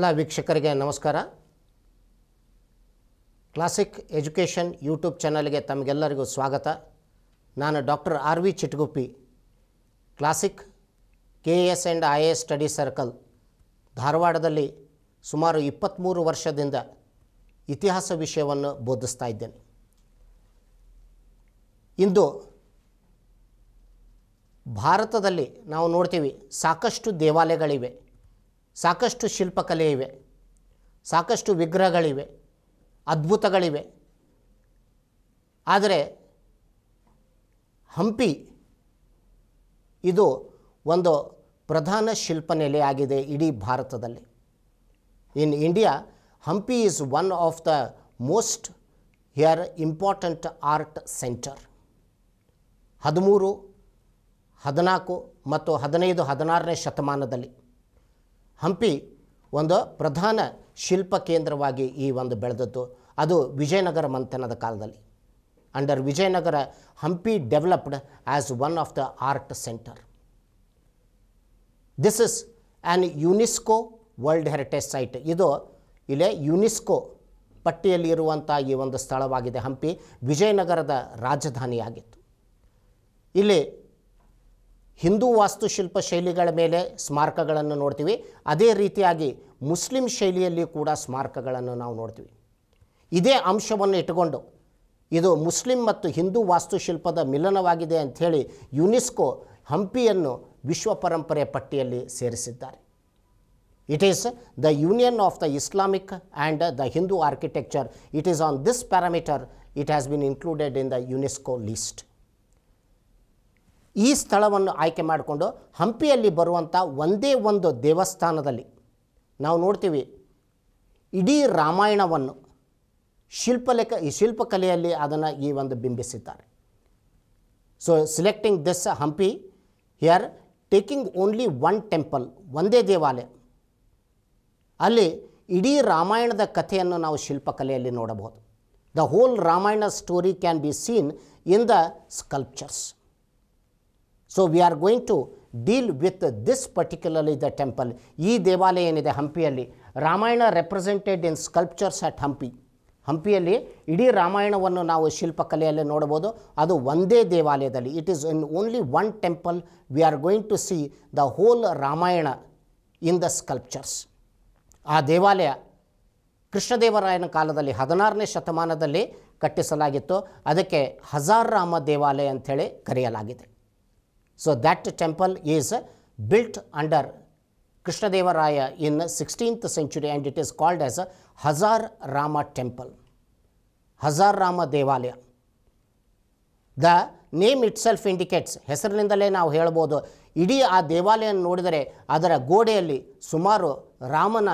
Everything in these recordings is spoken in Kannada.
ಎಲ್ಲ ವೀಕ್ಷಕರಿಗೆ ನಮಸ್ಕಾರ ಕ್ಲಾಸಿಕ್ ಎಜುಕೇಷನ್ ಯೂಟ್ಯೂಬ್ ಚಾನಲ್ಗೆ ತಮಗೆಲ್ಲರಿಗೂ ಸ್ವಾಗತ ನಾನು doctor R V Chitguppi classic K A S and I A S study circle ಧಾರವಾಡದಲ್ಲಿ ಸುಮಾರು ಇಪ್ಪತ್ತ್ಮೂರು ವರ್ಷದಿಂದ ಇತಿಹಾಸ ವಿಷಯವನ್ನು ಬೋಧಿಸ್ತಾ ಇದ್ದೇನೆ ಇಂದು ಭಾರತದಲ್ಲಿ ನಾವು ನೋಡ್ತೀವಿ ಸಾಕಷ್ಟು ದೇವಾಲಯಗಳಿವೆ ಸಾಕಷ್ಟು ಶಿಲ್ಪಕಲೆ ಇವೆ ಸಾಕಷ್ಟು ವಿಗ್ರಹಗಳಿವೆ ಅದ್ಭುತಗಳಿವೆ ಆದರೆ ಹಂಪಿ ಇದು ಒಂದು ಪ್ರಧಾನ ಶಿಲ್ಪನೆಲೆ ಆಗಿದೆ ಇಡೀ ಭಾರತದಲ್ಲಿ in India Hampi is one of the most here important art center ಹದಿಮೂರು ಹದಿನಾಲ್ಕು ಮತ್ತು ಹದಿನೈದು ಹದಿನಾರನೇ ಶತಮಾನದಲ್ಲಿ ಹಂಪಿ ಒಂದು ಪ್ರಧಾನ ಶಿಲ್ಪ ಕೇಂದ್ರವಾಗಿ ಈ ಒಂದು ಬೆಳೆದದ್ದು ಅದು ವಿಜಯನಗರ ಮಂಥನದ ಕಾಲದಲ್ಲಿ under Vijayanagara Hampi developed as one of the art center this is an UNESCO world heritage site ಇದು ಇಲ್ಲಿ ಯುನೆಸ್ಕೋ ಇರುವಂಥ ಈ ಒಂದು ಸ್ಥಳವಾಗಿದೆ ಹಂಪಿ ವಿಜಯನಗರದ ರಾಜಧಾನಿಯಾಗಿತ್ತು ಇಲ್ಲಿ ಹಿಂದೂ ವಾಸ್ತುಶಿಲ್ಪ ಶೈಲಿಗಳ ಮೇಲೆ ಸ್ಮಾರಕಗಳನ್ನು ನೋಡ್ತೀವಿ ಅದೇ ರೀತಿಯಾಗಿ ಮುಸ್ಲಿಂ ಶೈಲಿಯಲ್ಲಿ ಕೂಡ ಸ್ಮಾರಕಗಳನ್ನು ನಾವು ನೋಡ್ತೀವಿ ಇದೇ ಅಂಶವನ್ನು ಇಟ್ಟುಕೊಂಡು ಇದು ಮುಸ್ಲಿಂ ಮತ್ತು ಹಿಂದೂ ವಾಸ್ತುಶಿಲ್ಪದ ಮಿಲನವಾಗಿದೆ ಅಂಥೇಳಿ ಯುನೆಸ್ಕೋ ಹಂಪಿಯನ್ನು ವಿಶ್ವ ಪರಂಪರೆ ಪಟ್ಟಿಯಲ್ಲಿ ಸೇರಿಸಿದ್ದಾರೆ it is the union of the Islamic and the Hindu architecture it is on this parameter it has been included in the UNESCO list ಈ ಸ್ಥಳವನ್ನು ಆಯ್ಕೆ ಮಾಡಿಕೊಂಡು ಹಂಪಿಯಲ್ಲಿ ಬರುವಂಥ ಒಂದೇ ಒಂದು ದೇವಸ್ಥಾನದಲ್ಲಿ ನಾವು ನೋಡ್ತೀವಿ ಇಡೀ ರಾಮಾಯಣವನ್ನು ಶಿಲ್ಪಲೆಕ ಈ ಶಿಲ್ಪಕಲೆಯಲ್ಲಿ ಅದನ್ನು ಈ ಒಂದು ಬಿಂಬಿಸಿದ್ದಾರೆ so selecting this Hampi here taking only one temple ಒಂದೇ ದೇವಾಲಯ ಅಲ್ಲಿ ಇಡೀ ರಾಮಾಯಣದ ಕಥೆಯನ್ನು ನಾವು ಶಿಲ್ಪಕಲೆಯಲ್ಲಿ ನೋಡಬಹುದು the whole Ramayana story can be seen in the sculptures so we are going to deal with this particularly the temple ಈ ದೇವಾಲಯ ಏನಿದೆ ಹಂಪಿಯಲ್ಲಿ Ramayana represented in sculptures at Hampi ಹಂಪಿಯಲ್ಲಿ ಇಡೀ ರಾಮಾಯಣವನ್ನು ನಾವು ಶಿಲ್ಪಕಲೆಯಲ್ಲಿ ನೋಡ್ಬೋದು ಅದು ಒಂದೇ ದೇವಾಲಯದಲ್ಲಿ it is in only one temple V are going to see the whole Ramayana in the sculptures ಆ ದೇವಾಲಯ ಕೃಷ್ಣದೇವರಾಯನ ಕಾಲದಲ್ಲಿ ಹದಿನಾರನೇ ಶತಮಾನದಲ್ಲಿ ಕಟ್ಟಿಸಲಾಗಿತ್ತು ಅದಕ್ಕೆ ಹಜಾರ್ ರಾಮ ದೇವಾಲಯ ಅಂಥೇಳಿ ಕರೆಯಲಾಗಿದೆ So, that temple is built under Krishnadevaraya in 16th century and it is called as Hazar Rama temple, Hazar Rama Devalaya. The name itself indicates indicates ಹೆಸರಿನಿಂದಲೇ ನಾವು idi ಇಡೀ ಆ ದೇವಾಲಯ ನೋಡಿದರೆ ಅದರ ಗೋಡೆಯಲ್ಲಿ ಸುಮಾರು ರಾಮನ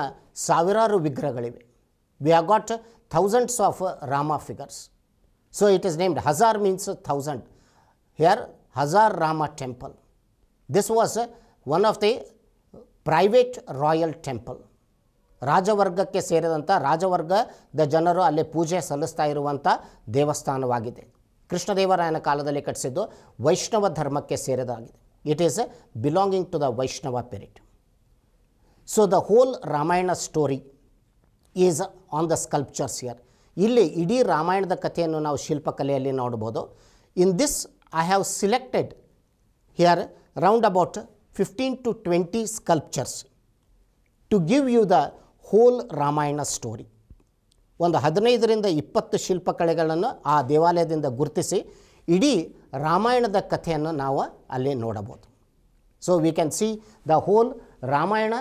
ಸಾವಿರಾರು ವಿಗ್ರಹಗಳಿವೆ We have got thousands of Rama figures. So it is named Hazar means thousand. Here Hazar Rama temple. This was one of the private royal temple ರಾಜವರ್ಗಕ್ಕೆ ಸೇರಿದಂಥ ರಾಜವರ್ಗದ ಜನರು ಅಲ್ಲಿ ಪೂಜೆ ಸಲ್ಲಿಸ್ತಾ ಇರುವಂಥ ದೇವಸ್ಥಾನವಾಗಿದೆ ಕೃಷ್ಣದೇವರಾಯನ ಕಾಲದಲ್ಲಿ ಕಟ್ಟಿಸಿದ್ದು ವೈಷ್ಣವ ಧರ್ಮಕ್ಕೆ ಸೇರಿದಾಗಿದೆ it is belonging to the Vaishnava spirit so the whole Ramayana story is on the sculptures here ಇಲ್ಲಿ ಇಡೀ ರಾಮಾಯಣದ ಕಥೆಯನ್ನು ನಾವು ಶಿಲ್ಪಕಲೆಯಲ್ಲಿ ನೋಡ್ಬೋದು in this I have selected here round about 15 to 20 sculptures to give you the whole Ramayana story ಒಂದು ಹದಿನೈದರಿಂದ ಇಪ್ಪತ್ತು ಶಿಲ್ಪಕಲೆಗಳನ್ನು ಆ ದೇವಾಲಯದಿಂದ ಗುರುತಿಸಿ ಇಡೀ ರಾಮಾಯಣದ ಕಥೆಯನ್ನು ನಾವು ಅಲ್ಲಿ ನೋಡಬಹುದು so we can see the whole Ramayana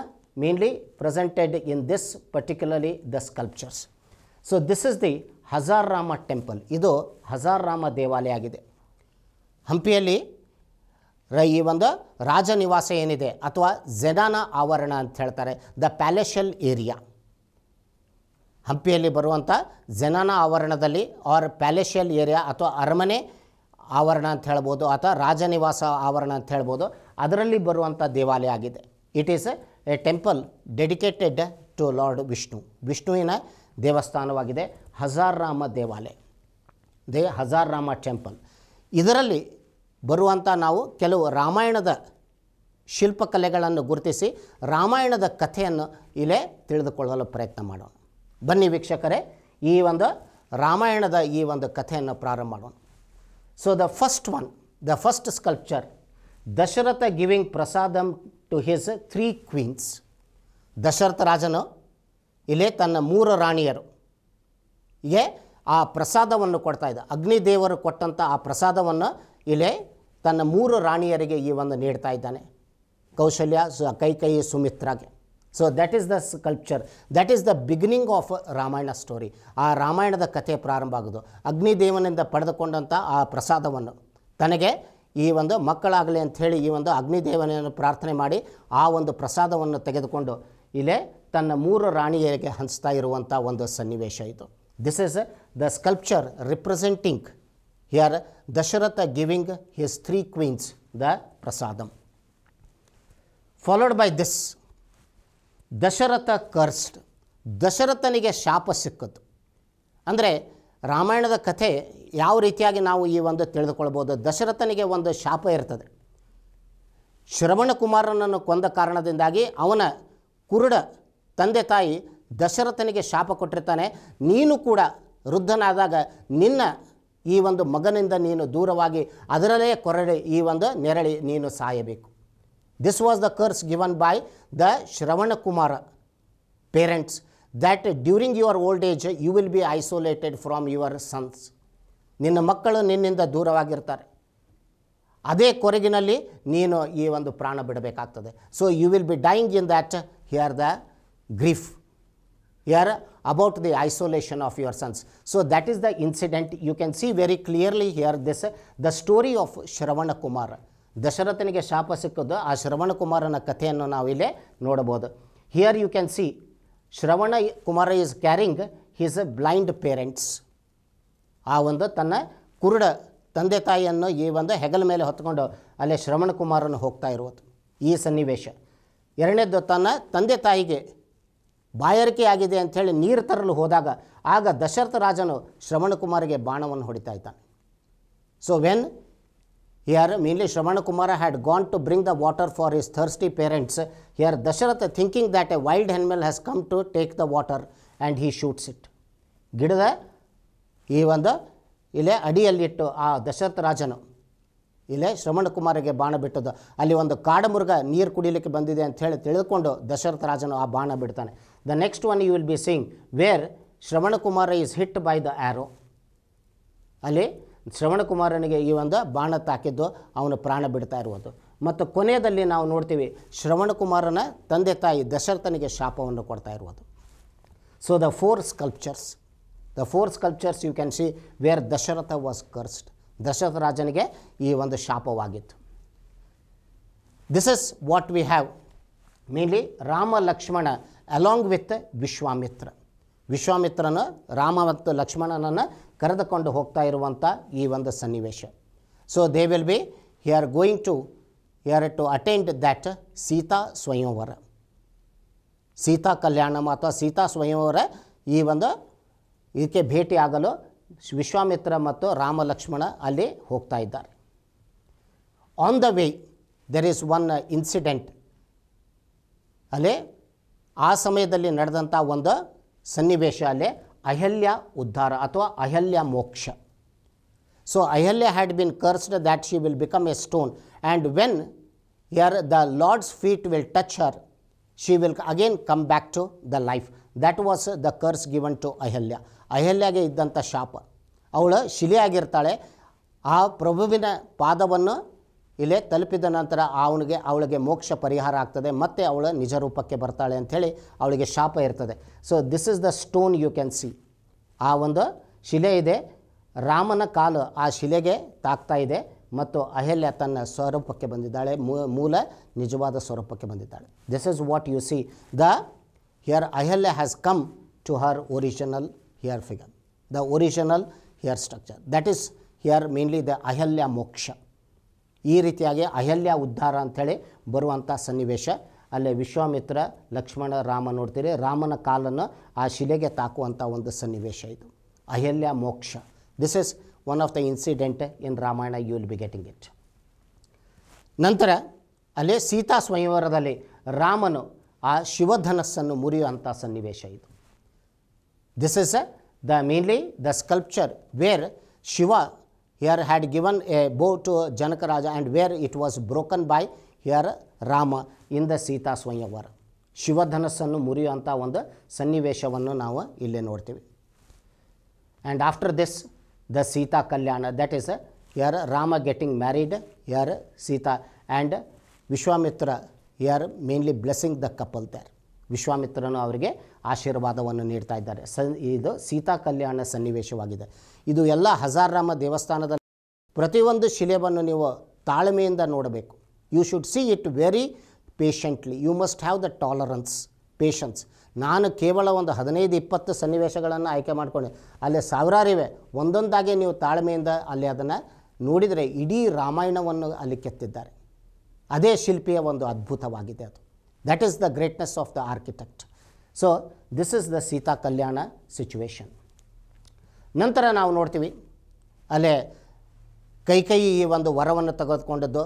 mainly presented in this particularly the sculptures so this is the Hazara Rama temple ಇದು ಹಜಾರ್ ರಾಮ ದೇವಾಲಯ ಆಗಿದೆ ಹಂಪಿಯಲ್ಲಿ ರ ಈ ಒಂದು ರಾಜ ನಿವಾಸ ಏನಿದೆ ಅಥವಾ ಜೆನಾನ ಆವರಣ ಅಂತ ಹೇಳ್ತಾರೆ ದ ಪ್ಯಾಲೇಷಿಯಲ್ ಏರಿಯಾ ಹಂಪಿಯಲ್ಲಿ ಬರುವಂಥ ಜೆನಾನ ಆವರಣದಲ್ಲಿ ಆರ್ ಪ್ಯಾಲೇಷಿಯಲ್ ಏರಿಯಾ ಅಥವಾ ಅರಮನೆ ಆವರಣ ಅಂತ ಹೇಳ್ಬೋದು ಅಥವಾ ರಾಜನಿವಾಸ ಆವರಣ ಅಂತ ಹೇಳ್ಬೋದು ಅದರಲ್ಲಿ ಬರುವಂಥ ದೇವಾಲಯ ಆಗಿದೆ it is a temple dedicated to lord Vishnu ವಿಷ್ಣುವಿನ ದೇವಸ್ಥಾನವಾಗಿದೆ ರಾಮ ದೇವಾಲಯ ದೇ ರಾಮ ಟೆಂಪಲ್ ಇದರಲ್ಲಿ ಬರುವಂಥ ನಾವು ಕೆಲವು ರಾಮಾಯಣದ ಶಿಲ್ಪಕಲೆಗಳನ್ನು ಗುರುತಿಸಿ ರಾಮಾಯಣದ ಕಥೆಯನ್ನು ಇಲ್ಲೇ ತಿಳಿದುಕೊಳ್ಳಲು ಪ್ರಯತ್ನ ಮಾಡೋಣ ಬನ್ನಿ ವೀಕ್ಷಕರೇ ಈ ಒಂದು ರಾಮಾಯಣದ ಈ ಒಂದು ಕಥೆಯನ್ನು ಪ್ರಾರಂಭ ಮಾಡೋಣ so the first one the first sculpture Dasharatha giving prasadam to his three queens Dasharatha ರಾಜನು ಇಲ್ಲೇ ತನ್ನ ಮೂರು ರಾಣಿಯರು ಹೀಗೆ ಆ ಪ್ರಸಾದವನ್ನು ಕೊಡ್ತಾ ಇದ್ದ ಅಗ್ನಿದೇವರು ಕೊಟ್ಟಂಥ ಆ ಪ್ರಸಾದವನ್ನು ಇಲ್ಲೇ ತನ್ನ ಮೂರು ರಾಣಿಯರಿಗೆ ಈ ಒಂದು ನೀಡ್ತಾ ಇದ್ದಾನೆ ಕೌಶಲ್ಯ ಕೈ ಕೈ ಸುಮಿತ್ರಾಗೆ so that is the sculpture that is the beginning of Ramayana story ಆ ರಾಮಾಯಣದ ಕಥೆ ಪ್ರಾರಂಭ ಆಗೋದು ಅಗ್ನಿದೇವನಿಂದ ಪಡೆದುಕೊಂಡಂಥ ಆ ಪ್ರಸಾದವನ್ನು ತನಗೆ ಈ ಒಂದು ಮಕ್ಕಳಾಗಲಿ ಅಂಥೇಳಿ ಈ ಒಂದು ಅಗ್ನಿದೇವನನ್ನು ಪ್ರಾರ್ಥನೆ ಮಾಡಿ ಆ ಒಂದು ಪ್ರಸಾದವನ್ನು ತೆಗೆದುಕೊಂಡು ಇಲ್ಲೇ ತನ್ನ ಮೂರು ರಾಣಿಯರಿಗೆ ಹಂಚ್ತಾ ಇರುವಂಥ ಒಂದು ಸನ್ನಿವೇಶ ಇದು This is the sculpture representing, here, Dasharatha giving his three queens the prasadam. Followed by this, Dasharatha cursed, Dasharatha neke shāpa shikkath. Andrei, Ramayana da kathai, yahu rithi agi nahu ii vandhu tildakolabodhu, Dasharatha neke vandhu shāpa irithad. Shuravan kumarana ngu kwantha kārana dhindh avana kurda tandetai, ದಶರಥನಿಗೆ ಶಾಪ ಕೊಟ್ಟಿರ್ತಾನೆ ನೀನು ಕೂಡ ವೃದ್ಧನಾದಾಗ ನಿನ್ನ ಈ ಒಂದು ಮಗನಿಂದ ನೀನು ದೂರವಾಗಿ ಅದರಲ್ಲೇ ಕೊರಳಿ ಈ ಒಂದು ನೆರಳಿ ನೀನು ಸಾಯಬೇಕು this was the curse given by the Shravanakumara parents that during your old age you will be isolated from your sons ನಿನ್ನ ಮಕ್ಕಳು ನಿನ್ನಿಂದ ದೂರವಾಗಿರ್ತಾರೆ ಅದೇ ಕೊರಗಿನಲ್ಲಿ ನೀನು ಈ ಒಂದು ಪ್ರಾಣ ಬಿಡಬೇಕಾಗ್ತದೆ so you will be dying in that here the grief here about the isolation of your sons So that is the incident you can see very clearly here this the story of Shravana Kumar. ದಶರಥನಿಗೆ ಶಾಪ ಸಿಕ್ಕದ್ದು ಆ ಶ್ರವಣಕುಮಾರನ ಕಥೆಯನ್ನು ನಾವಿಲ್ಲಿ ನೋಡಬಹುದು here you can see Shravana Kumara is carrying his uh blind parents ಆ ಒಂದು ತನ್ನ ಕುರುಡ ತಂದೆ ತಾಯಿಯನ್ನು ಈ ಒಂದು ಹೆಗಲ ಮೇಲೆ ಹೊತ್ಕೊಂಡು ಅಲ್ಲೇ ಶ್ರವಣ ಕುಮಾರನು ಹೋಗ್ತಾ ಇರುವುದು ಈ ಸನ್ನಿವೇಶ ಎರಡನೇದು ತನ್ನ ತಂದೆ ತಾಯಿಗೆ ಬಾಯಾರಿಕೆಯಾಗಿದೆ ಅಂಥೇಳಿ ನೀರು ತರಲು ಹೋದಾಗ ಆಗ ದಶರಥ ರಾಜನು ಶ್ರವಣಕುಮಾರಿಗೆ ಬಾಣವನ್ನು ಹೊಡಿತಾ ಇದ್ದಾನೆ so when here mainly Shravanakumara had gone to bring the water for his thirsty parents here Dasharatha thinking that a wild animal has come to take the water and he shoots it ಗಿಡದ ಈ ಒಂದು ಇಲ್ಲೇ ಅಡಿಯಲ್ಲಿಟ್ಟು ಆ ದಶರಥ ರಾಜನು ಇಲ್ಲೇ ಶ್ರವಣಕುಮಾರಿಗೆ ಬಾಣ ಬಿಟ್ಟದ್ದು ಅಲ್ಲಿ ಒಂದು ಕಾಡಮೃಗ ನೀರು ಕುಡಿಯಲಿಕ್ಕೆ ಬಂದಿದೆ ಅಂತ ಹೇಳಿ ತಿಳಿದುಕೊಂಡು ದಶರಥ ರಾಜನು ಆ ಬಾಣ ಬಿಡ್ತಾನೆ the next one you will be seeing where Shravanakumara is hit by the arrow ಅಲ್ಲಿ ಶ್ರವಣಕುಮಾರನಿಗೆ ಈ ಒಂದು ಬಾಣ ತಾಕಿದ್ದು ಅವನು ಪ್ರಾಣ ಬಿಡ್ತಾ ಇರುವುದು ಮತ್ತು ಕೊನೆಯದಲ್ಲಿ ನಾವು ನೋಡ್ತೀವಿ ಶ್ರವಣಕುಮಾರನ ತಂದೆ ತಾಯಿ ದಶರಥನಿಗೆ ಶಾಪವನ್ನು ಕೊಡ್ತಾ ಇರುವುದು so the four sculptures the four sculptures you can see where Dasharatha was cursed Dasharatha ರಾಜನಿಗೆ ಈ ಒಂದು ಶಾಪವಾಗಿತ್ತು this is what we have mainly Rama Lakshmana along with Vishwamitra ವಿಶ್ವಾಮಿತ್ರನ ರಾಮ ಮತ್ತು ಲಕ್ಷ್ಮಣನನ್ನು ಕರೆದುಕೊಂಡು ಹೋಗ್ತಾ ಇರುವಂಥ ಈ ಒಂದು ಸನ್ನಿವೇಶ so they will be here are going to here are to attend that Sita swayamvara Sita Kalyanam ಅಥವಾ ಸೀತಾ ಸ್ವಯಂವರ ಈ ಒಂದು ಇದಕ್ಕೆ ಭೇಟಿಯಾಗಲು ವಿಶ್ವಾಮಿತ್ರ ಮತ್ತು ರಾಮ ಲಕ್ಷ್ಮಣ ಅಲ್ಲಿ ಹೋಗ್ತಾ ಇದ್ದಾರೆ on the way there is one incident ಅಲ್ಲಿ ಆ ಸಮಯದಲ್ಲಿ ನಡೆದಂಥ ಒಂದು ಸನ್ನಿವೇಶ ಅಲ್ಲಿ ಅಹಲ್ಯ ಉದ್ಧಾರ ಅಥವಾ ಅಹಲ್ಯ ಮೋಕ್ಷ so Ahalya had been cursed that she will become a stone and when here the lord's feet will touch her she will again come back to the life that was the curse given to Ahalya ಅಹಲ್ಯಾಗೆ ಇದ್ದಂಥ ಶಾಪ ಅವಳು ಶಿಲೆಯಾಗಿರ್ತಾಳೆ ಆ ಪ್ರಭುವಿನ ಪಾದವನ್ನು ಇಲ್ಲೇ ತಲುಪಿದ ನಂತರ ಅವನಿಗೆ ಅವಳಿಗೆ ಮೋಕ್ಷ ಪರಿಹಾರ ಆಗ್ತದೆ ಮತ್ತೆ ಅವಳು ನಿಜ ರೂಪಕ್ಕೆ ಬರ್ತಾಳೆ ಅಂಥೇಳಿ ಅವಳಿಗೆ ಶಾಪ ಇರ್ತದೆ so this is the stone you can see ಆ ಒಂದು ಶಿಲೆ ಇದೆ ರಾಮನ ಕಾಲು ಆ ಶಿಲೆಗೆ ತಾಕ್ತಾ ಇದೆ ಮತ್ತು ಅಹಲ್ಯ ತನ್ನ ಸ್ವರೂಪಕ್ಕೆ ಬಂದಿದ್ದಾಳೆ ಮೂಲ ನಿಜವಾದ ಸ್ವರೂಪಕ್ಕೆ ಬಂದಿದ್ದಾಳೆ this is what you see the here Ahalya has come to her original here figure, the original here structure. That is here mainly the Ahalya Moksha. ಈ ರೀತಿಯಾಗಿ ಅಹಲ್ಯ ಉದ್ಧಾರ ಅಂಥೇಳಿ ಬರುವಂಥ ಸನ್ನಿವೇಶ ಅಲ್ಲೇ ವಿಶ್ವಾಮಿತ್ರ ಲಕ್ಷ್ಮಣ ರಾಮ ನೋಡ್ತೀರಿ ರಾಮನ ಕಾಲನ್ನು ಆ ಶಿಲೆಗೆ ತಾಕುವಂಥ ಒಂದು ಸನ್ನಿವೇಶ ಇದು Ahalya moksha this is one of the incident in Ramayana you will be getting it ನಂತರ ಅಲ್ಲೇ ಸೀತಾ ಸ್ವಯಂವರದಲ್ಲಿ ರಾಮನು ಆ ಶಿವಧನಸ್ಸನ್ನು ಮುರಿಯುವಂಥ ಸನ್ನಿವೇಶ ಇದು this is the mainly the sculpture where shiva here had given a bow to janaka raja and where it was broken by here rama in the sita swayamvar shiva dhanasannu muriyanta onda sanniveshavannu naavu ille nortivi and after this the sita kalyana that is here rama getting married here sita and vishwamitra here mainly blessing the couple there vishwamitra nu avrige ಆಶೀರ್ವಾದವನ್ನು ನೀಡ್ತಾ ಇದ್ದಾರೆ ಸ ಇದು ಸೀತಾ ಕಲ್ಯಾಣ ಸನ್ನಿವೇಶವಾಗಿದೆ ಇದು ಎಲ್ಲ ಹಜಾರಾಮ ದೇವಸ್ಥಾನದ ಪ್ರತಿಯೊಂದು ಶಿಲೆಯನ್ನು ನೀವು ತಾಳ್ಮೆಯಿಂದ ನೋಡಬೇಕು you should see it very patiently you must have the tolerance patience ನಾನು ಕೇವಲ ಒಂದು ಹದಿನೈದು ಇಪ್ಪತ್ತು ಸನ್ನಿವೇಶಗಳನ್ನು ಆಯ್ಕೆ ಮಾಡಿಕೊಂಡೆ ಅಲ್ಲಿ ಸಾವಿರಾರಿವೆ ಒಂದೊಂದಾಗಿ ನೀವು ತಾಳ್ಮೆಯಿಂದ ಅಲ್ಲಿ ಅದನ್ನು ನೋಡಿದರೆ ಇಡೀ ರಾಮಾಯಣವನ್ನು ಅಲ್ಲಿ ಕೆತ್ತಿದ್ದಾರೆ ಅದೇ ಶಿಲ್ಪಿಯ ಒಂದು ಅದ್ಭುತವಾಗಿದೆ ಅದು that is the greatness of the architect so this is the Sita Kalyana situation ನಂತರ ನಾವು ನೋಡ್ತೀವಿ ಅಲ್ಲೇ ಕೈಕೈ ಈ ಒಂದು ವರವನ್ನು ತೆಗೆದುಕೊಂಡದ್ದು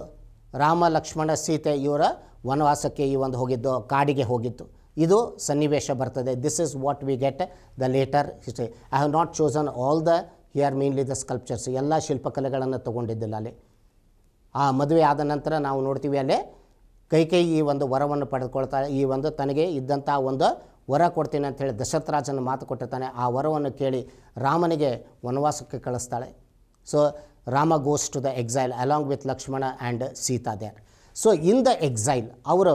ರಾಮ ಲಕ್ಷ್ಮಣ ಸೀತೆ ಇವರ ವನವಾಸಕ್ಕೆ ಈ ಒಂದು ಹೋಗಿದ್ದು ಕಾಡಿಗೆ ಹೋಗಿದ್ದು ಇದು ಸನ್ನಿವೇಶ ಬರ್ತದೆ this is what we get the later history I have not chosen all the here mainly the sculptures ಎಲ್ಲ ಶಿಲ್ಪಕಲೆಗಳನ್ನು ತಗೊಂಡಿದ್ದಿಲ್ಲ ಅಲ್ಲಿ ಆ ಮದುವೆ ಆದ ನಂತರ ನಾವು ನೋಡ್ತೀವಿ ಅಲ್ಲೇ ಕೈಕೈ ಈ ಒಂದು ವರವನ್ನು ಪಡೆದುಕೊಳ್ತಾ ಈ ಒಂದು ತನಗೆ ಇದ್ದಂಥ ಒಂದು ವರ ಕೊಡ್ತೀನಿ ಅಂಥೇಳಿ ದಶರಥ ರಾಜನ ಮಾತು ಕೊಟ್ಟಿರ್ತಾನೆ ಆ ವರವನ್ನು ಕೇಳಿ ರಾಮನಿಗೆ ವನವಾಸಕ್ಕೆ ಕಳಿಸ್ತಾಳೆ so Rama goes to the exile along with Lakshmana and Sita there so in the exile ಅವರು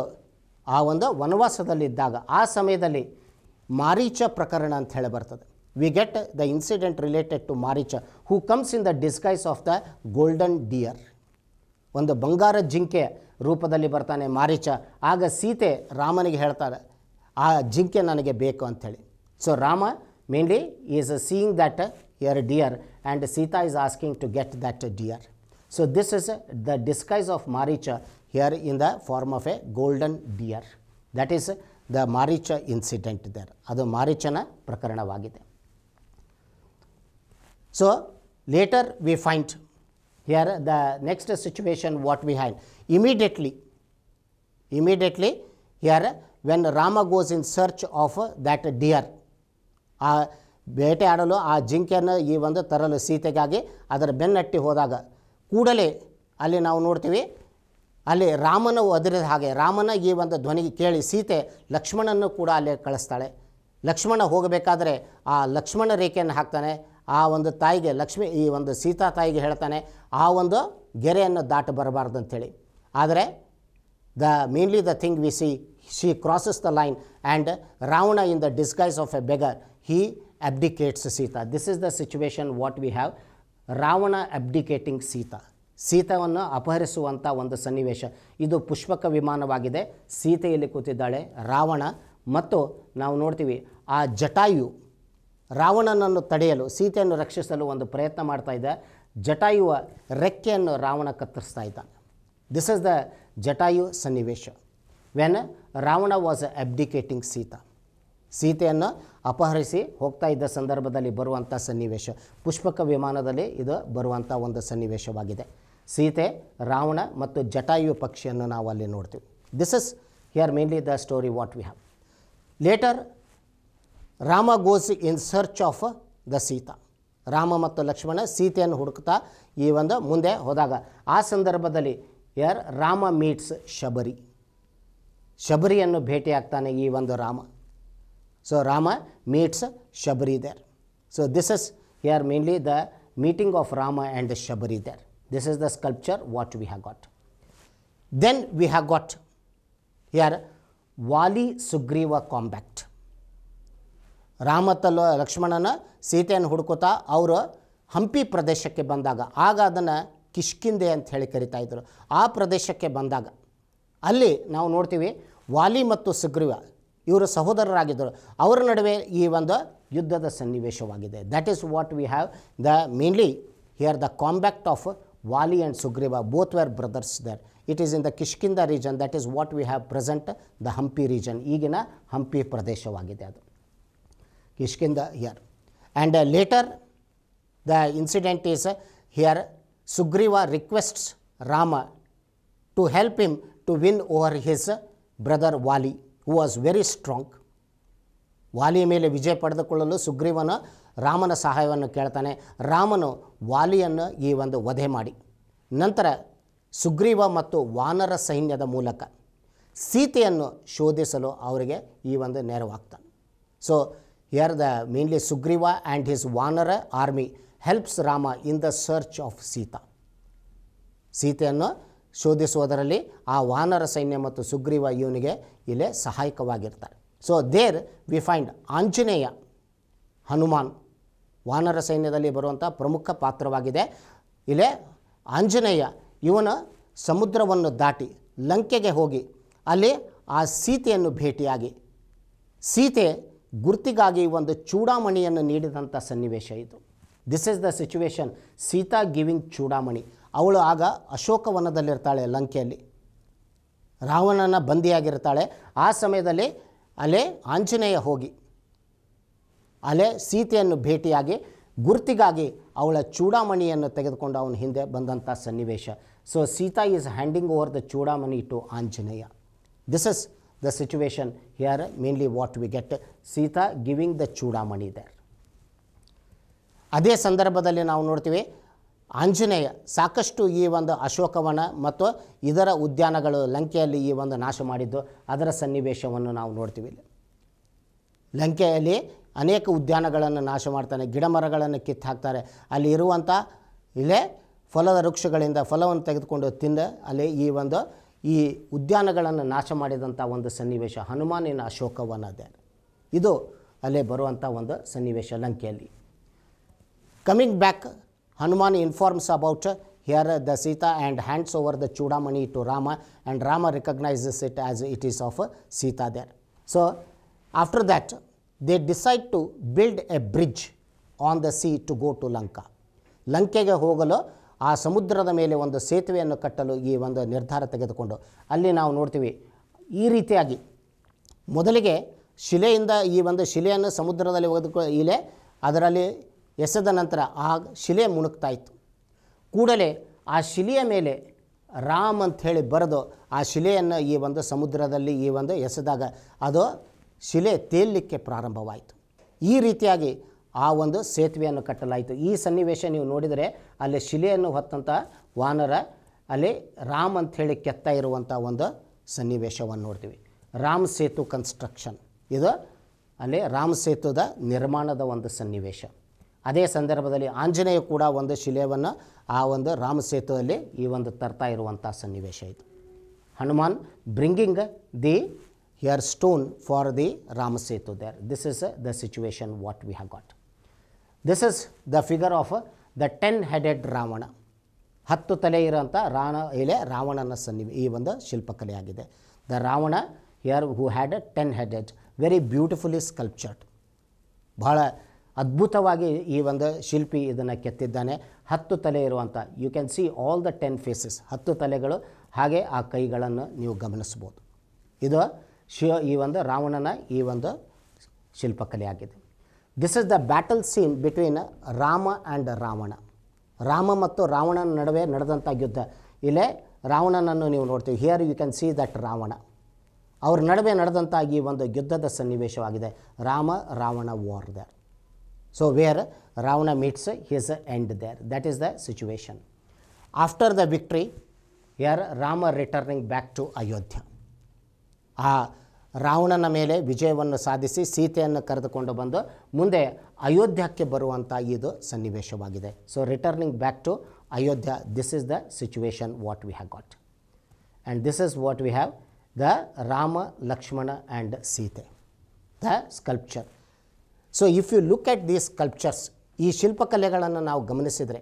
ಆ ಒಂದು ವನವಾಸದಲ್ಲಿದ್ದಾಗ ಆ ಸಮಯದಲ್ಲಿ ಮಾರೀಚ ಪ್ರಕರಣ ಅಂತ ಹೇಳಿ ಬರ್ತದೆ we get the incident related to Maricha who comes in the disguise of the golden deer ಒಂದು ಬಂಗಾರ ಜಿಂಕೆ ರೂಪದಲ್ಲಿ ಬರ್ತಾನೆ ಮಾರೀಚ ಆಗ ಸೀತೆ ರಾಮನಿಗೆ ಹೇಳ್ತಾರೆ ಆ ಜಿಂಕೆ ನನಗೆ ಬೇಕು ಅಂಥೇಳಿ so Rama mainly is seeing that here deer and Sita is asking to get that deer so this is the disguise of Maricha here in the form of a golden deer that is the Maricha incident there ಅದು ಮಾರೀಚನ ಪ್ರಕರಣವಾಗಿದೆ so later we find here the next situation what we hand immediately immediately here when Rama goes in search of that deer ಆ ಬೇಟೆಯಾಡಲು ಆ ಜಿಂಕೆಯನ್ನು ಈ ಒಂದು ತರಲು ಸೀತೆಗಾಗಿ ಅದರ ಬೆನ್ನಟ್ಟಿ ಹೋದಾಗ ಕೂಡಲೇ ಅಲ್ಲಿ ನಾವು ನೋಡ್ತೀವಿ ಅಲ್ಲಿ ರಾಮನ ಒದರಿದ ಹಾಗೆ ರಾಮನ ಈ ಒಂದು ಧ್ವನಿಗೆ ಕೇಳಿ ಸೀತೆ ಲಕ್ಷ್ಮಣನ್ನು ಕೂಡ ಅಲ್ಲಿ ಕಳಿಸ್ತಾಳೆ ಲಕ್ಷ್ಮಣ ಹೋಗಬೇಕಾದ್ರೆ ಆ ಲಕ್ಷ್ಮಣ ರೇಖೆಯನ್ನು ಹಾಕ್ತಾನೆ ಆ ಒಂದು ತಾಯಿಗೆ ಲಕ್ಷ್ಮಿ ಈ ಒಂದು ಸೀತಾ ತಾಯಿಗೆ ಹೇಳ್ತಾನೆ ಆ ಒಂದು ಗೆರೆಯನ್ನು ದಾಟ ಬರಬಾರ್ದು ಅಂಥೇಳಿ ಆದರೆ the mainly the thing we see she crosses the line and Ravana in the disguise of a beggar, he abdicates Sita. This is the situation what we have, Ravana abdicating Sita ಸೀತವನ್ನು ಅಪಹರಿಸುವಂಥ ಒಂದು ಸನ್ನಿವೇಶ ಇದು ಪುಷ್ಪಕ ವಿಮಾನವಾಗಿದೆ ಸೀತೆಯಲ್ಲಿ ಕೂತಿದ್ದಾಳೆ ರಾವಣ ಮತ್ತು ನಾವು ನೋಡ್ತೀವಿ ಆ ಜಟಾಯು ರಾವಣನನ್ನು ತಡೆಯಲು ಸೀತೆಯನ್ನು ರಕ್ಷಿಸಲು ಒಂದು ಪ್ರಯತ್ನ ಮಾಡ್ತಾ ಇದ್ದ ಜಟಾಯುವ ರೆಕ್ಕೆಯನ್ನು ರಾವಣ ಕತ್ತರಿಸ್ತಾ ಇದ್ದಾನೆ ದಿಸ್ ಇಸ್ ದ ಜಟಾಯು ಸನ್ನಿವೇಶ when Ravana was abdicating Sita ಸೀತೆಯನ್ನು ಅಪಹರಿಸಿ ಹೋಗ್ತಾ ಇದ್ದ ಸಂದರ್ಭದಲ್ಲಿ ಬರುವಂಥ ಸನ್ನಿವೇಶ ಪುಷ್ಪಕ ವಿಮಾನದಲ್ಲಿ ಇದು ಬರುವಂಥ ಒಂದು ಸನ್ನಿವೇಶವಾಗಿದೆ ಸೀತೆ ರಾವಣ ಮತ್ತು ಜಟಾಯು ಪಕ್ಷಿಯನ್ನು ನಾವು ಅಲ್ಲಿ ನೋಡ್ತೀವಿ this is here mainly the story what we have later Rama goes in search of the Sita Rama ಮತ್ತು ಲಕ್ಷ್ಮಣ ಸೀತೆಯನ್ನು ಹುಡುಕ್ತಾ ಈ ಒಂದು ಮುಂದೆ ಹೋದಾಗ ಆ ಸಂದರ್ಭದಲ್ಲಿ ಯಾರ್ ರಾಮ ಮೀಟ್ಸ್ ಶಬರಿ ಶಬರಿಯನ್ನು ಭೇಟಿಯಾಗ್ತಾನೆ ಈ ಒಂದು Rama so Rama meets Shabari there so this is here mainly the meeting of Rama and the Shabari there this is the sculpture what we have got then we have got here Vali Sugriva combat Rama ತಲ್ಲ ಲಕ್ಷ್ಮಣನ ಸೀತೆಯನ್ನು ಹುಡುಕುತ್ತಾ ಅವರು ಹಂಪಿ ಪ್ರದೇಶಕ್ಕೆ ಬಂದಾಗ ಆಗ ಅದನ್ನು ಕಿಷ್ಕಿಂದೆ ಅಂತ ಹೇಳಿ ಕರಿತಾ ಇದ್ದರು ಆ ಪ್ರದೇಶಕ್ಕೆ ಬಂದಾಗ ಅಲ್ಲಿ ನಾವು ನೋಡ್ತೀವಿ ವಾಲಿ ಮತ್ತು ಸುಗ್ರೀವ ಇವರು ಸಹೋದರರಾಗಿದ್ದರು ಅವರ ನಡುವೆ ಈ ಒಂದು ಯುದ್ಧದ ಸನ್ನಿವೇಶವಾಗಿದೆ that is what we have the mainly here the combat of Vali and Sugriva both were brothers there it is in the Kishkindha region that is what we have present the Hampi region ಈಗಿನ ಹಂಪಿ ಪ್ರದೇಶವಾಗಿದೆ ಅದು Kishkindha here and later the incident is here Sugriva requests Rama to help him to win over his brother Wali, who was very strong. Vali ಮೇಲೆ ವಿಜಯ ಪಡೆದುಕೊಳ್ಳಲು ಸುಗ್ರೀವನ ರಾಮನ ಸಹಾಯವನ್ನು ಕೇಳ್ತಾನೆ ರಾಮನು ವಾಲಿಯನ್ನು ಈ ಒಂದು ವಧೆ ಮಾಡಿ ನಂತರ ಸುಗ್ರೀವ ಮತ್ತು ವಾನರ ಸೈನ್ಯದ ಮೂಲಕ ಸೀತೆಯನ್ನು ಶೋಧಿಸಲು ಅವರಿಗೆ ಈ ಒಂದು ನೆರವಾಗ್ತಾನೆ so here the mainly Sugriva and his vanara army helps Rama in the search of Sita ಸೀತೆಯನ್ನು ಶೋಧಿಸುವುದರಲ್ಲಿ ಆ ವಾನರ ಸೈನ್ಯ ಮತ್ತು ಸುಗ್ರೀವ ಇವನಿಗೆ ಇಲ್ಲೇ ಸಹಾಯಕವಾಗಿರ್ತಾರೆ so there we find Anjaneya Hanuman ವಾನರ ಸೈನ್ಯದಲ್ಲಿ ಬರುವಂಥ ಪ್ರಮುಖ ಪಾತ್ರವಾಗಿದೆ ಇಲ್ಲೇ ಆಂಜನೇಯ ಇವನ ಸಮುದ್ರವನ್ನು ದಾಟಿ ಲಂಕೆಗೆ ಹೋಗಿ ಅಲ್ಲಿ ಆ ಸೀತೆಯನ್ನು ಭೇಟಿಯಾಗಿ ಸೀತೆ ಗುರ್ತಿಗಾಗಿ ಒಂದು ಚೂಡಾಮಣಿಯನ್ನು ನೀಡಿದಂಥ ಸನ್ನಿವೇಶ ಇದು this is the situation Sita giving chudamani ಅವಳು ಆಗ ಅಶೋಕವನದಲ್ಲಿರ್ತಾಳೆ ಲಂಕೆಯಲ್ಲಿ ರಾವಣನ ಬಂದಿಯಾಗಿರ್ತಾಳೆ ಆ ಸಮಯದಲ್ಲಿ ಅಲೆ ಆಂಜನೇಯ ಹೋಗಿ ಅಲೆ ಸೀತೆಯನ್ನು ಭೇಟಿಯಾಗಿ ಗುರ್ತಿಗಾಗಿ ಅವಳ ಚೂಡಾಮಣಿಯನ್ನು ತೆಗೆದುಕೊಂಡು ಅವನ ಹಿಂದೆ ಬಂದಂಥ ಸನ್ನಿವೇಶ so Sita is handing over the chudamani to Anjaneya this is the situation here mainly what we get Sita giving the chudamani there ಅದೇ ಸಂದರ್ಭದಲ್ಲಿ ನಾವು ನೋಡ್ತೀವಿ ಆಂಜನೇಯ ಸಾಕಷ್ಟು ಈ ಒಂದು ಅಶೋಕವನ ಮತ್ತು ಇದರ ಉದ್ಯಾನಗಳು ಲಂಕೆಯಲ್ಲಿ ಈ ಒಂದು ನಾಶ ಮಾಡಿದ್ದು ಅದರ ಸನ್ನಿವೇಶವನ್ನು ನಾವು ನೋಡ್ತೀವಿ ಇಲ್ಲಿ ಲಂಕೆಯಲ್ಲಿ ಅನೇಕ ಉದ್ಯಾನಗಳನ್ನು ನಾಶ ಮಾಡ್ತಾನೆ ಗಿಡಮರಗಳನ್ನು ಕಿತ್ತು ಹಾಕ್ತಾರೆ ಅಲ್ಲಿ ಇರುವಂಥ ಇಲ್ಲೇ ಫಲದ ವೃಕ್ಷಗಳಿಂದ ಫಲವನ್ನು ತೆಗೆದುಕೊಂಡು ತಿಂದ ಅಲ್ಲಿ ಈ ಒಂದು ಈ ಉದ್ಯಾನಗಳನ್ನು ನಾಶ ಮಾಡಿದಂಥ ಒಂದು ಸನ್ನಿವೇಶ ಹನುಮಾನಿನ ಅಶೋಕವನ ಅದೇ ಇದು ಅಲ್ಲೇ ಬರುವಂಥ ಒಂದು ಸನ್ನಿವೇಶ ಲಂಕೆಯಲ್ಲಿ coming back Hanuman informs about here the Sita and hands over the Chudamani to Rama and Rama recognizes it as it is of Sita there. So, after that they decide to build a bridge on the sea to go to Lanka. Lanka, a ಲಂಕೆಗೆ ಹೋಗಲು ಆ ಸಮುದ್ರದ ಮೇಲೆ ಒಂದು ಸೇತುವೆಯನ್ನು ಕಟ್ಟಲು ಈ ಒಂದು ನಿರ್ಧಾರ ತೆಗೆದುಕೊಂಡು ಅಲ್ಲಿ ನಾವು ನೋಡ್ತೀವಿ ಈ ರೀತಿಯಾಗಿ ಮೊದಲಿಗೆ ಶಿಲೆಯಿಂದ ಈ ಒಂದು ಶಿಲೆಯನ್ನು ಸಮುದ್ರದಲ್ಲಿ ಒಗೆದುಕೊ ಇಲೆ ಅದರಲ್ಲಿ ಎಸೆದ ನಂತರ ಆ ಶಿಲೆ ಮುಣುಕ್ತಾಯಿತ್ತು ಕೂಡಲೇ ಆ ಶಿಲೆಯ ಮೇಲೆ ರಾಮ್ ಅಂತ ಹೇಳಿ ಬರೆದು ಆ ಶಿಲೆಯನ್ನು ಈ ಒಂದು ಸಮುದ್ರದಲ್ಲಿ ಈ ಒಂದು ಎಸೆದಾಗ ಅದು ಶಿಲೆ ತೇಲಲಿಕ್ಕೆ ಪ್ರಾರಂಭವಾಯಿತು ಈ ರೀತಿಯಾಗಿ ಆ ಒಂದು ಸೇತುವೆಯನ್ನು ಕಟ್ಟಲಾಯಿತು ಈ ಸನ್ನಿವೇಶ ನೀವು ನೋಡಿದರೆ ಅಲ್ಲಿ ಶಿಲೆಯನ್ನು ಹೊತ್ತಂಥ ವಾನರ ಅಲ್ಲಿ ರಾಮ್ ಅಂಥೇಳಿ ಕೆತ್ತ ಇರುವಂಥ ಒಂದು ಸನ್ನಿವೇಶವನ್ನು ನೋಡ್ತೀವಿ ರಾಮ್ ಸೇತು ಕನ್ಸ್ಟ್ರಕ್ಷನ್ ಇದು ಅಲ್ಲಿ ರಾಮ್ ಸೇತುದ ನಿರ್ಮಾಣದ ಒಂದು ಸನ್ನಿವೇಶ ಅದೇ ಸಂದರ್ಭದಲ್ಲಿ ಆಂಜನೇಯ ಕೂಡ ಒಂದು ಶಿಲೆಯನ್ನು ಆ ಒಂದು ರಾಮ ಈ ಒಂದು ತರ್ತಾ ಇರುವಂಥ ಸನ್ನಿವೇಶ ಇದು Hanuman bringing the here stone for the Rama Setu there this is the situation what we have got this is the figure of the ten headed Ravana ಹತ್ತು ತಲೆ ಇರೋಂಥ ರಾಣ ಇಲೆ ರಾವಣನ ಸನ್ನಿವೇಶ ಈ ಒಂದು ಶಿಲ್ಪಕಲೆಯಾಗಿದೆ the Ravana here who had ten headed very beautifully sculptured ಬಹಳ ಅದ್ಭುತವಾಗಿ ಈ ಒಂದು ಶಿಲ್ಪಿ ಇದನ್ನು ಕೆತ್ತಿದ್ದಾನೆ ಹತ್ತು ತಲೆ ಇರುವಂಥ you can see all the ten faces ಹತ್ತು ತಲೆಗಳು ಹಾಗೆ ಆ ಕೈಗಳನ್ನು ನೀವು ಗಮನಿಸ್ಬೋದು ಇದು ಶಿವ ಈ ಒಂದು ರಾವಣನ ಈ ಒಂದು ಶಿಲ್ಪಕಲೆಯಾಗಿದೆ this is the battle scene between Rama and Ravana Rama ಮತ್ತು ರಾವಣನ ನಡುವೆ ನಡೆದಂಥ ಯುದ್ಧ ಇಲ್ಲೇ ರಾವಣನನ್ನು ನೀವು ನೋಡ್ತೀವಿ here you can see that Ravana ಅವ್ರ ನಡುವೆ ನಡೆದಂಥ ಈ ಒಂದು ಯುದ್ಧದ ಸನ್ನಿವೇಶವಾಗಿದೆ Rama Ravana war there So, where Ravana meets his end there that is the situation. After the victory here Rama returning back to Ayodhya. ಆ ರಾವಣನ ಮೇಲೆ ವಿಜಯವನ್ನು ಸಾಧಿಸಿ ಸೀತೆಯನ್ನು ಕರೆದುಕೊಂಡು ಬಂದು ಮುಂದೆ ಅಯೋಧ್ಯಕ್ಕೆ ಬರುವಂಥ ಇದು ಸನ್ನಿವೇಶವಾಗಿದೆ so returning back to Ayodhya this is the situation what we have got and this is what we have the Rama Lakshmana and Sita the sculpture so if you look at these sculptures ಈ ಶಿಲ್ಪಕಲೆಗಳನ್ನು ನಾವು ಗಮನಿಸಿದರೆ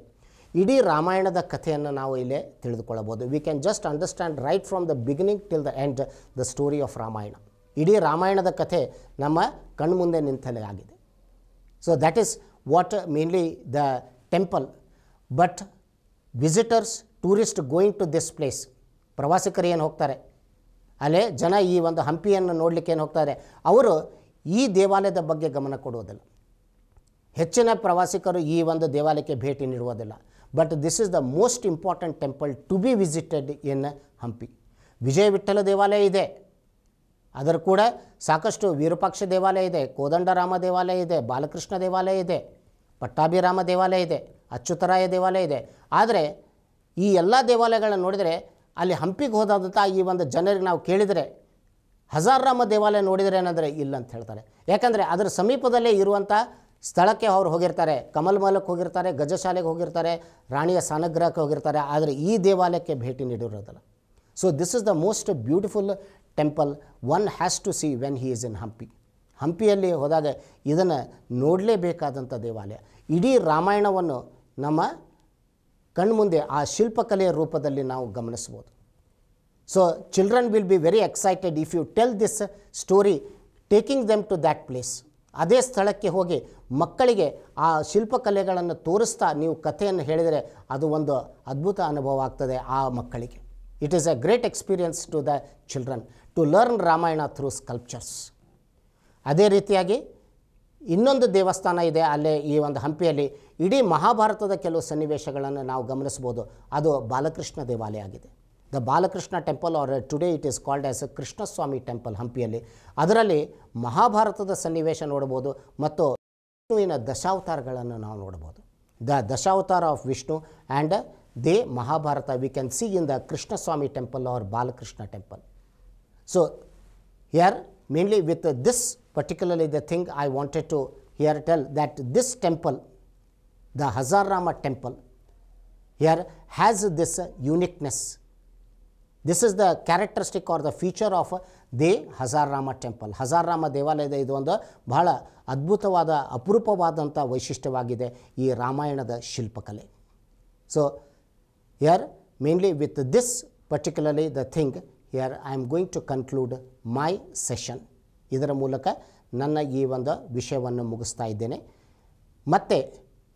ಇಡೀ ರಾಮಾಯಣದ ಕಥೆಯನ್ನು ನಾವು ಇಲ್ಲಿ ತಿಳಿದುಕೊಳ್ಳಬಹುದು we can just understand right from the beginning till the end the story of Ramayana ಇಡೀ ರಾಮಾಯಣದ ಕಥೆ ನಮ್ಮ ಕಣ್ಮುಂದೆ ನಿಂತಲೇ ಆಗಿದೆ so that is what mainly the temple but visitors tourist going to this place ಪ್ರವಾಸಿಗರು ಏನು ಹೋಗ್ತಾರೆ ಅಲ್ಲೇ ಜನ ಈ ಒಂದು ಹಂಪಿಯನ್ನು ನೋಡಲಿಕ್ಕೆ ಏನು ಹೋಗ್ತಾರೆ ಅವರು ಈ ದೇವಾಲಯದ ಬಗ್ಗೆ ಗಮನ ಕೊಡುವುದಿಲ್ಲ ಹೆಚ್ಚಿನ ಪ್ರವಾಸಿಗರು ಈ ಒಂದು ದೇವಾಲಯಕ್ಕೆ ಭೇಟಿ ನೀಡುವುದಿಲ್ಲ but this is the most important temple to be visited in Hampi ವಿಜಯ ದೇವಾಲಯ ಇದೆ ಅದರ ಕೂಡ ಸಾಕಷ್ಟು ವಿರೂಪಾಕ್ಷ ದೇವಾಲಯ ಇದೆ ಕೋದಂಡರಾಮ ದೇವಾಲಯ ಇದೆ ಬಾಲಕೃಷ್ಣ ದೇವಾಲಯ ಇದೆ ಪಟ್ಟಾಭಿರಾಮ ದೇವಾಲಯ ಇದೆ ಅಚ್ಯುತರಾಯ ದೇವಾಲಯ ಇದೆ ಆದರೆ ಈ ಎಲ್ಲ ದೇವಾಲಯಗಳನ್ನು ನೋಡಿದರೆ ಅಲ್ಲಿ ಹಂಪಿಗೆ ಹೋದಂಥ ಈ ಒಂದು ಜನರಿಗೆ ನಾವು ಕೇಳಿದರೆ ರಾಮ ದೇವಾಲಯ ನೋಡಿದರೆ ಏನಂದರೆ ಇಲ್ಲ ಅಂತ ಹೇಳ್ತಾರೆ ಯಾಕಂದರೆ ಅದರ ಸಮೀಪದಲ್ಲೇ ಇರುವಂಥ ಸ್ಥಳಕ್ಕೆ ಅವ್ರು ಹೋಗಿರ್ತಾರೆ ಕಮಲ್ ಮಲಕ್ಕೆ ಹೋಗಿರ್ತಾರೆ ಗಜಶಾಲೆಗೆ ಹೋಗಿರ್ತಾರೆ ರಾಣಿಯ ಸಾನಗ್ರಹಕ್ಕೆ ಹೋಗಿರ್ತಾರೆ ಆದರೆ ಈ ದೇವಾಲಯಕ್ಕೆ ಭೇಟಿ ನೀಡಿರೋದಲ್ಲ so this is the most beautiful temple one has to see when he is in Hampi ಹಂಪಿಯಲ್ಲಿ ಹೋದಾಗ ಇದನ್ನು ನೋಡಲೇಬೇಕಾದಂಥ ದೇವಾಲಯ ಇಡೀ ರಾಮಾಯಣವನ್ನು ನಮ್ಮ ಕಣ್ಮುಂದೆ ಆ ಶಿಲ್ಪಕಲೆಯ ರೂಪದಲ್ಲಿ ನಾವು ಗಮನಿಸ್ಬೋದು So, children will be very excited if you tell this story taking them to that place. ಅದೇ ಸ್ಥಳಕ್ಕೆ ಹೋಗಿ ಮಕ್ಕಳಿಗೆ ಆ ಶಿಲ್ಪಕಲೆಗಳನ್ನು ತೋರಿಸ್ತಾ ನೀವು ಕಥೆಯನ್ನು ಹೇಳಿದರೆ ಅದು ಒಂದು ಅದ್ಭುತ ಅನುಭವ ಆಗ್ತದೆ ಆ ಮಕ್ಕಳಿಗೆ it is a great experience to the children to learn Ramayana through sculptures ಅದೇ ರೀತಿಯಾಗಿ ಇನ್ನೊಂದು ದೇವಸ್ಥಾನ ಇದೆ ಅಲ್ಲೇ ಈ ಒಂದು ಹಂಪಿಯಲ್ಲಿ ಇಡೀ ಮಹಾಭಾರತದ ಕೆಲವು ಸನ್ನಿವೇಶಗಳನ್ನು ನಾವು ಗಮನಿಸ್ಬೋದು ಅದು ಬಾಲಕೃಷ್ಣ ದೇವಾಲಯ ಆಗಿದೆ the Krishna temple or uh, today it is called as a uh, Krishna Swami temple Hampiyalli adarali Mahabharata the da sannivesha nodabodu matto Vishnuvina dashavataragalannu naavu nodabodu the dashavatara of Vishnu and the Mahabharata we can see in the Krishna Swami temple or Krishna temple so here mainly with this particularly the thing i wanted to here tell that this temple the Hazar Rama temple here has this uniqueness this is the characteristic or the feature of the Hazara Rama temple Hazara Rama ದೇವಾಲಯದ ಇದು ಒಂದು ಬಹಳ ಅದ್ಭುತವಾದ ಅಪರೂಪವಾದಂಥ ವೈಶಿಷ್ಟ್ಯವಾಗಿದೆ ಈ ರಾಮಾಯಣದ ಶಿಲ್ಪಕಲೆ so here mainly with this particularly the thing here I am going to conclude my session ಇದರ ಮೂಲಕ ನನ್ನ ಈ ಒಂದು ವಿಷಯವನ್ನು ಮುಗಿಸ್ತಾ ಇದ್ದೇನೆ ಮತ್ತು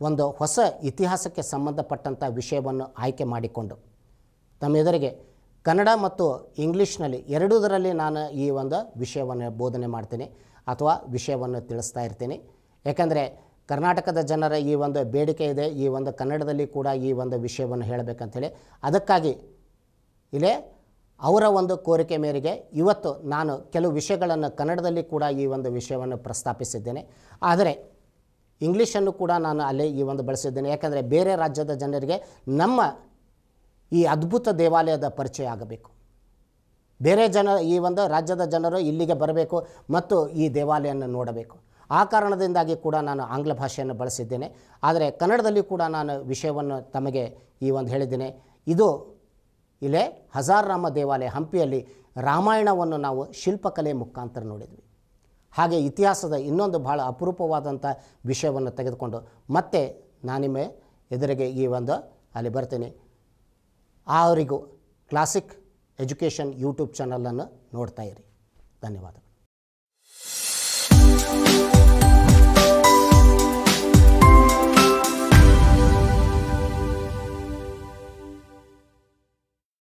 ಒಂದು ಹೊಸ ಇತಿಹಾಸಕ್ಕೆ ಸಂಬಂಧಪಟ್ಟಂಥ ವಿಷಯವನ್ನು ಆಯ್ಕೆ ಮಾಡಿಕೊಂಡು ತಮ್ಮೆದುರಿಗೆ ಕನ್ನಡ ಮತ್ತು ಇಂಗ್ಲೀಷ್ನಲ್ಲಿ ಎರಡೂದರಲ್ಲಿ ನಾನು ಈ ಒಂದು ವಿಷಯವನ್ನು ಬೋಧನೆ ಮಾಡ್ತೀನಿ ಅಥವಾ ವಿಷಯವನ್ನು ತಿಳಿಸ್ತಾ ಇರ್ತೀನಿ ಯಾಕಂದರೆ ಕರ್ನಾಟಕದ ಜನರ ಈ ಒಂದು ಬೇಡಿಕೆ ಇದೆ ಈ ಒಂದು ಕನ್ನಡದಲ್ಲಿ ಕೂಡ ಈ ಒಂದು ವಿಷಯವನ್ನು ಹೇಳಬೇಕಂತೇಳಿ ಅದಕ್ಕಾಗಿ ಇಲ್ಲೇ ಅವರ ಒಂದು ಕೋರಿಕೆ ಮೇರೆಗೆ ಇವತ್ತು ನಾನು ಕೆಲವು ವಿಷಯಗಳನ್ನು ಕನ್ನಡದಲ್ಲಿ ಕೂಡ ಈ ಒಂದು ವಿಷಯವನ್ನು ಪ್ರಸ್ತಾಪಿಸಿದ್ದೇನೆ ಆದರೆ ಇಂಗ್ಲೀಷನ್ನು ಕೂಡ ನಾನು ಅಲ್ಲೇ ಈ ಒಂದು ಬಳಸಿದ್ದೇನೆ ಯಾಕಂದರೆ ಬೇರೆ ರಾಜ್ಯದ ಜನರಿಗೆ ನಮ್ಮ ಈ ಅದ್ಭುತ ದೇವಾಲಯದ ಪರಿಚಯ ಆಗಬೇಕು ಬೇರೆ ಜನ ಈ ಒಂದು ರಾಜ್ಯದ ಜನರು ಇಲ್ಲಿಗೆ ಬರಬೇಕು ಮತ್ತು ಈ ದೇವಾಲಯವನ್ನು ನೋಡಬೇಕು ಆ ಕಾರಣದಿಂದಾಗಿ ಕೂಡ ನಾನು ಆಂಗ್ಲ ಭಾಷೆಯನ್ನು ಬಳಸಿದ್ದೇನೆ ಆದರೆ ಕನ್ನಡದಲ್ಲಿ ಕೂಡ ನಾನು ವಿಷಯವನ್ನು ತಮಗೆ ಈ ಒಂದು ಹೇಳಿದ್ದೇನೆ ಇದು ಇಲ್ಲೇ ರಾಮ ದೇವಾಲಯ ಹಂಪಿಯಲ್ಲಿ ರಾಮಾಯಣವನ್ನು ನಾವು ಶಿಲ್ಪಕಲೆ ಮುಖಾಂತರ ನೋಡಿದ್ವಿ ಹಾಗೆ ಇತಿಹಾಸದ ಇನ್ನೊಂದು ಭಾಳ ಅಪರೂಪವಾದಂಥ ವಿಷಯವನ್ನು ತೆಗೆದುಕೊಂಡು ಮತ್ತೆ ನಾನಿಮ್ಮೆ ಎದುರಿಗೆ ಈ ಒಂದು ಅಲ್ಲಿ ಬರ್ತೀನಿ ಅವರಿಗೂ ಕ್ಲಾಸಿಕ್ ಎಜುಕೇಷನ್ ಯೂಟ್ಯೂಬ್ ಚಾನಲನ್ನು ನೋಡ್ತಾ ಇರಿ ಧನ್ಯವಾದಗಳು